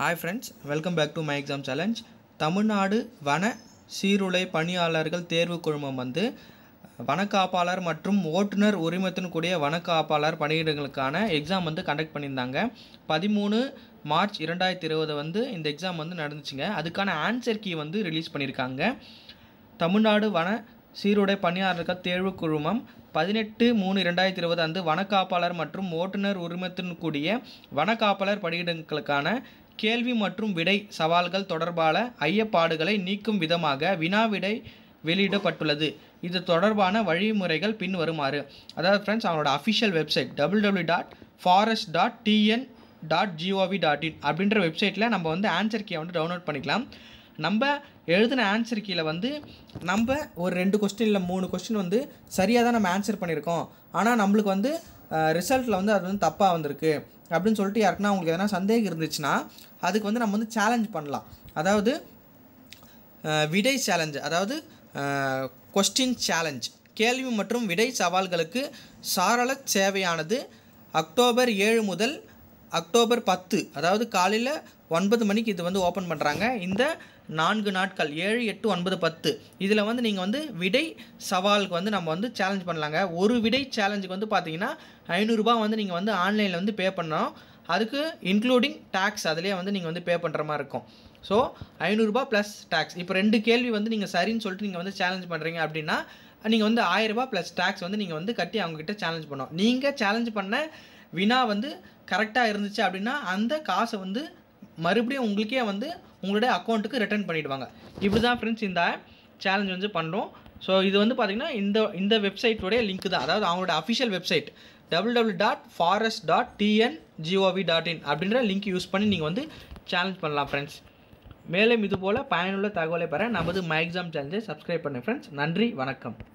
hi friends welcome back to my exam challenge Tamil Nadu வன சீருடை பணியாளர்கள் தேர்வு குழுமம் வந்து வனக்காப்பாளர் மற்றும் ஓட்டுநர் உரிமத்தின் வனக்காப்பாளர் பணியிடங்களுக்கான எக்ஸாம் வந்து கண்டக்ட் பண்ணியிருந்தாங்க பதிமூணு மார்ச் இரண்டாயிரத்தி இருபது வந்து இந்த எக்ஸாம் வந்து நடந்துச்சுங்க அதுக்கான ஆன்சர் கீ வந்து ரிலீஸ் பண்ணியிருக்காங்க தமிழ்நாடு வன சீருடை பணியாளர்கள் தேர்வு குழுமம் பதினெட்டு மூணு இரண்டாயிரத்தி இருபது அன்று வனக்காப்பாளர் மற்றும் ஓட்டுநர் உரிமத்தின் வனக்காப்பாளர் பணியிடங்களுக்கான கேள்வி மற்றும் விடை சவால்கள் தொடர்பான ஐயப்பாடுகளை நீக்கும் விதமாக வினாவிடை வெளியிடப்பட்டுள்ளது இது தொடர்பான வழிமுறைகள் பின்வருமாறு அதாவது ஃப்ரெண்ட்ஸ் அவனோட official website double W dot forest dot TN dot GOV dot in அப்படின்ற வெப்சைட்டில் நம்ம வந்து ஆன்சர் கே வந்து டவுன்லோட் பண்ணிக்கலாம் நம்ம எழுதின ஆன்சர் கீழே வந்து நம்ம ஒரு ரெண்டு கொஸ்டின் இல்லை மூணு கொஸ்டின் வந்து சரியாக தான் நம்ம ஆன்சர் பண்ணியிருக்கோம் ஆனால் நம்மளுக்கு வந்து ரிசல்ட்டில் வந்து அது வந்து தப்பாக வந்திருக்கு அப்படின்னு சொல்லிட்டு யாருக்குன்னா உங்களுக்கு எதனா சந்தேகம் இருந்துச்சுன்னா அதுக்கு வந்து நம்ம வந்து சேலஞ்ச் பண்ணலாம் அதாவது விடை சேலஞ்சு அதாவது கொஸ்டின் சேலஞ்ச் கேள்வி மற்றும் விடை சவால்களுக்கு சாரள சேவையானது அக்டோபர் ஏழு முதல் அக்டோபர் பத்து அதாவது காலையில் ஒன்பது மணிக்கு இது வந்து ஓப்பன் பண்ணுறாங்க இந்த நான்கு நாட்கள் ஏழு எட்டு ஒன்பது பத்து இதில் வந்து நீங்கள் வந்து விடை சவாலுக்கு வந்து நம்ம வந்து சேலஞ்ச் பண்ணலாங்க ஒரு விடை சேலஞ்சுக்கு வந்து பார்த்தீங்கன்னா ஐநூறுரூபா வந்து நீங்கள் வந்து ஆன்லைனில் வந்து பே பண்ணணும் அதுக்கு இன்க்ளூடிங் டேக்ஸ் அதிலே வந்து நீங்கள் வந்து பே பண்ணுற மாதிரி இருக்கும் ஸோ ஐநூறுரூபா ப்ளஸ் டேக்ஸ் இப்போ ரெண்டு கேள்வி வந்து நீங்கள் சரின்னு சொல்லிட்டு நீங்கள் வந்து சேலஞ்ச் பண்ணுறீங்க அப்படின்னா நீங்கள் வந்து ஆயிரரூபா ப்ளஸ் டேக்ஸ் வந்து நீங்கள் வந்து கட்டி அவங்கக்கிட்ட சேலஞ்ச் பண்ணோம் நீங்கள் சேலஞ்ச் பண்ண வினா வந்து கரெக்டாக இருந்துச்சு அப்படின்னா அந்த காசை வந்து மறுபடியும் உங்களுக்கே வந்து உங்களுடைய அக்கௌண்ட்டுக்கு ரிட்டர்ன் பண்ணிவிடுவாங்க இப்படி தான் ஃப்ரெண்ட்ஸ் இந்த சேலஞ்ச் வந்து பண்ணுறோம் ஸோ இது வந்து பார்த்திங்கன்னா இந்த இந்த வெப்சைட்டோடைய லிங்க் தான் அதாவது அவங்களோட official website double double dot forest dot TN GOV dot in அப்படின்ற லிங்க் யூஸ் பண்ணி நீங்கள் வந்து சேலஞ்ச் பண்ணலாம் ஃப்ரெண்ட்ஸ் மேலும் இதுபோல் பயனுள்ள தகவலை பெற நமது மை எக்ஸாம் சேலஞ்சை சப்ஸ்கிரைப் பண்ணுங்கள் ஃப்ரெண்ட்ஸ் நன்றி வணக்கம்